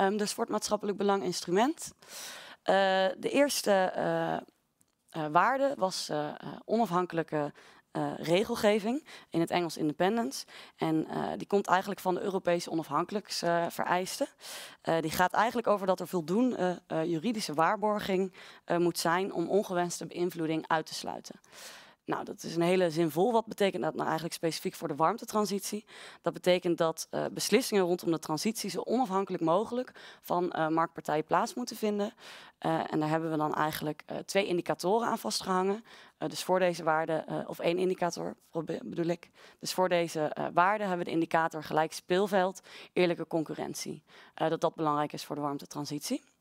Ehm, dus wordt maatschappelijk belang instrument. Eh, de eerste eh, eh, waarde was onafhankelijke regelgeving, in het Engels independence. En die komt eigenlijk van de Europese onafhankelijkheidsvereisten. die gaat eigenlijk over dat er voldoende juridische waarborging moet zijn om ongewenste beïnvloeding uit te sluiten. Nou, dat is een hele zinvol. Wat betekent dat nou eigenlijk specifiek voor de warmtetransitie? Dat betekent dat eh, beslissingen rondom de transitie zo onafhankelijk mogelijk van eh, marktpartijen plaats moeten vinden. Eh, en daar hebben we dan eigenlijk twee indicatoren aan vastgehangen. dus voor deze waarde, of één indicator bedoel ik. Dus voor deze waarde hebben we de indicator gelijk speelveld, eerlijke concurrentie. dat dat belangrijk is voor de warmtetransitie.